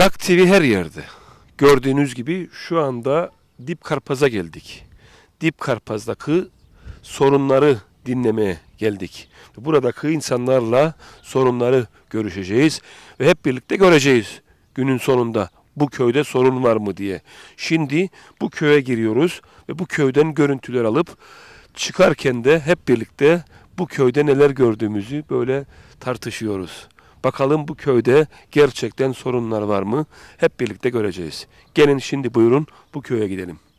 GAK TV her yerde. Gördüğünüz gibi şu anda Dip Karpaz'a geldik. Dip Karpaz'daki sorunları dinlemeye geldik. Buradaki insanlarla sorunları görüşeceğiz ve hep birlikte göreceğiz günün sonunda bu köyde sorun var mı diye. Şimdi bu köye giriyoruz ve bu köyden görüntüler alıp çıkarken de hep birlikte bu köyde neler gördüğümüzü böyle tartışıyoruz. Bakalım bu köyde gerçekten sorunlar var mı? Hep birlikte göreceğiz. Gelin şimdi buyurun bu köye gidelim.